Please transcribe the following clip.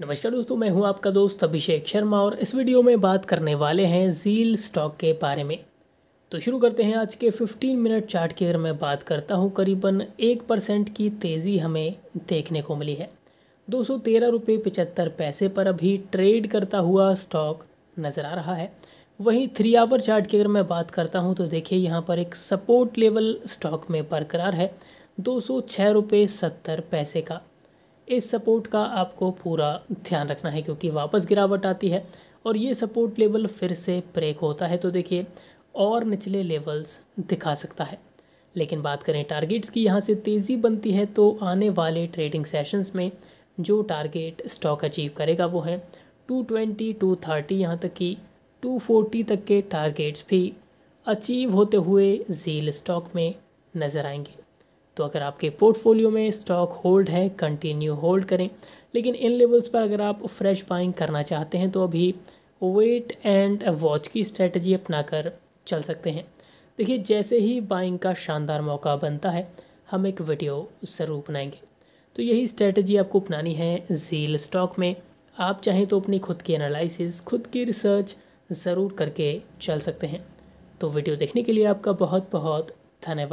नमस्कार दोस्तों मैं हूं आपका दोस्त अभिषेक शर्मा और इस वीडियो में बात करने वाले हैं जील स्टॉक के बारे में तो शुरू करते हैं आज के 15 मिनट चार्ट की अगर मैं बात करता हूं करीबन एक परसेंट की तेज़ी हमें देखने को मिली है दो सौ तेरह रुपये पचहत्तर पैसे पर अभी ट्रेड करता हुआ स्टॉक नज़र आ रहा है वहीं थ्री आवर चार्ट की अगर मैं बात करता हूँ तो देखिए यहाँ पर एक सपोर्ट लेवल स्टॉक में बरकरार है दो सौ छः रुपये सत्तर पैसे का इस सपोर्ट का आपको पूरा ध्यान रखना है क्योंकि वापस गिरावट आती है और ये सपोर्ट लेवल फिर से ब्रेक होता है तो देखिए और निचले लेवल्स दिखा सकता है लेकिन बात करें टारगेट्स की यहाँ से तेज़ी बनती है तो आने वाले ट्रेडिंग सेशंस में जो टारगेट स्टॉक अचीव करेगा वो है 220, 230 यहाँ तक कि 240 तक के टारगेट्स भी अचीव होते हुए झील स्टॉक में नज़र आएंगे तो अगर आपके पोर्टफोलियो में स्टॉक होल्ड है कंटिन्यू होल्ड करें लेकिन इन लेवल्स पर अगर आप फ्रेश बाइंग करना चाहते हैं तो अभी वेट एंड वॉच की स्ट्रेटजी अपना कर चल सकते हैं देखिए जैसे ही बाइंग का शानदार मौका बनता है हम एक वीडियो ज़रूर बनाएंगे तो यही स्ट्रेटजी आपको अपनानी है जील स्टॉक में आप चाहें तो अपनी खुद की एनालिसिस खुद की रिसर्च ज़रूर करके चल सकते हैं तो वीडियो देखने के लिए आपका बहुत बहुत धन्यवाद